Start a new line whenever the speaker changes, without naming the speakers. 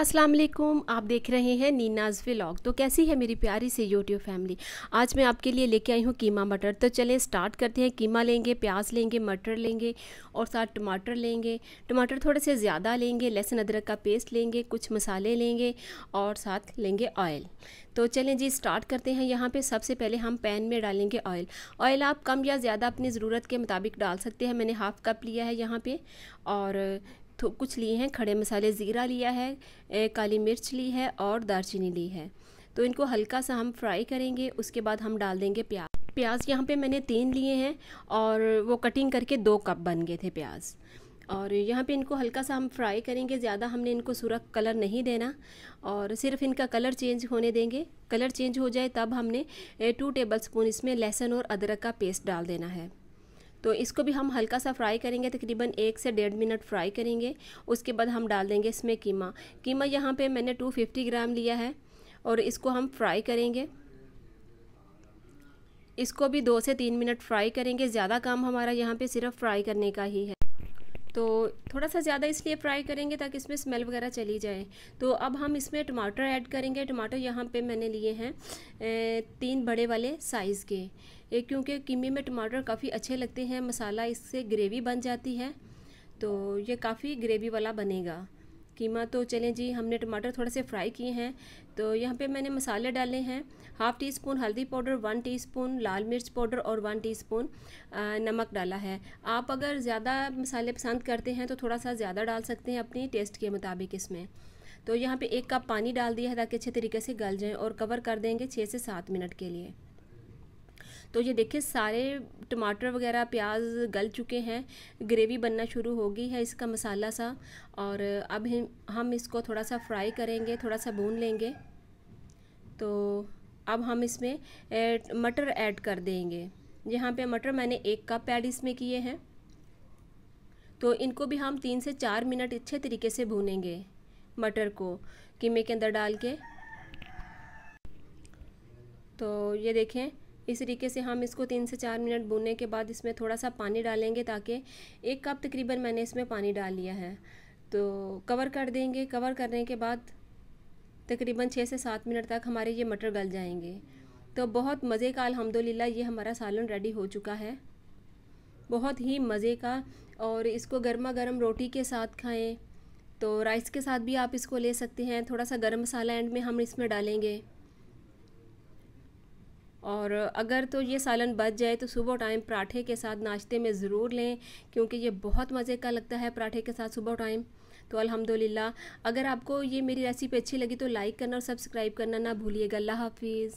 अस्सलाम वालेकुम आप देख रहे हैं नीनाज व्लॉग तो कैसी है मेरी प्यारी सी यूट्यूब फैमिली आज मैं आपके लिए लेके आई हूँ कीमा मटर तो चलें स्टार्ट करते हैं कीमा लेंगे प्याज लेंगे मटर लेंगे और साथ टमाटर लेंगे टमाटर थोड़े से ज़्यादा लेंगे लहसुन अदरक का पेस्ट लेंगे कुछ मसाले लेंगे और साथ लेंगे ऑयल तो चलें जी स्टार्ट करते हैं यहाँ पर सबसे पहले हम पैन में डालेंगे ऑयल ऑयल आप कम या ज़्यादा अपनी ज़रूरत के मुताबिक डाल सकते हैं मैंने हाफ़ कप लिया है यहाँ पर और तो कुछ लिए हैं खड़े मसाले ज़ीरा लिया है ए, काली मिर्च ली है और दालचीनी ली है तो इनको हल्का सा हम फ्राई करेंगे उसके बाद हम डाल देंगे प्याज प्याज यहाँ पे मैंने तीन लिए हैं और वो कटिंग करके दो कप बन गए थे प्याज और यहाँ पे इनको हल्का सा हम फ्राई करेंगे ज़्यादा हमने इनको सुरख कलर नहीं देना और सिर्फ इनका कलर चेंज होने देंगे कलर चेंज हो जाए तब हमने टू टेबल स्पून इसमें लहसुन और अदरक का पेस्ट डाल देना है तो इसको भी हम हल्का सा फ्राई करेंगे तकरीबन एक से डेढ़ मिनट फ्राई करेंगे उसके बाद हम डाल देंगे इसमें कीमा कीमा यहाँ पे मैंने 250 ग्राम लिया है और इसको हम फ्राई करेंगे इसको भी दो से तीन मिनट फ्राई करेंगे ज़्यादा काम हमारा यहाँ पे सिर्फ फ्राई करने का ही है तो थोड़ा सा ज़्यादा इसलिए फ्राई करेंगे ताकि इसमें स्मेल वगैरह चली जाए तो अब हम इसमें टमाटर ऐड करेंगे टमाटर यहाँ पे मैंने लिए हैं तीन बड़े वाले साइज़ के क्योंकि कीमे में टमाटर काफ़ी अच्छे लगते हैं मसाला इससे ग्रेवी बन जाती है तो ये काफ़ी ग्रेवी वाला बनेगा कीमा तो चलें जी हमने टमाटर थोड़े से फ्राई किए हैं तो यहाँ पे मैंने मसाले डाले हैं हाफ़ टी स्पून हल्दी पाउडर वन टी स्पून लाल मिर्च पाउडर और वन टी स्पून नमक डाला है आप अगर ज़्यादा मसाले पसंद करते हैं तो थोड़ा सा ज़्यादा डाल सकते हैं अपनी टेस्ट के मुताबिक इसमें तो यहाँ पे एक कप पानी डाल दिया है ताकि अच्छे तरीके से गल जाएँ और कवर कर देंगे छः से सात मिनट के लिए तो ये देखिए सारे टमाटर वगैरह प्याज गल चुके हैं ग्रेवी बनना शुरू हो गई है इसका मसाला सा और अब हम इसको थोड़ा सा फ्राई करेंगे थोड़ा सा भून लेंगे तो अब हम इसमें मटर ऐड कर देंगे यहाँ पे मटर मैंने एक कप ऐड इसमें किए हैं तो इनको भी हम तीन से चार मिनट अच्छे तरीके से भूनेंगे मटर को कीमे के अंदर डाल के तो ये देखें इस तरीके से हम इसको तीन से चार मिनट बुनने के बाद इसमें थोड़ा सा पानी डालेंगे ताकि एक कप तकरीबन मैंने इसमें पानी डाल लिया है तो कवर कर देंगे कवर करने के बाद तकरीबन छः से सात मिनट तक हमारे ये मटर गल जाएंगे तो बहुत मज़े का अलहमदिल्ला ये हमारा सालन रेडी हो चुका है बहुत ही मज़े का और इसको गर्मा गर्म रोटी के साथ खाएं तो राइस के साथ भी आप इसको ले सकते हैं थोड़ा सा गर्म मसाला एंड में हम इसमें डालेंगे और अगर तो ये सालन बच जाए तो सुबह टाइम पराठे के साथ नाश्ते में ज़रूर लें क्योंकि ये बहुत मज़े का लगता है पराठे के साथ सुबह टाइम तो अल्हम्दुलिल्लाह अगर आपको ये मेरी रेसिपी अच्छी लगी तो लाइक करना और सब्सक्राइब करना ना भूलिएगा अल्लाह हाफिज़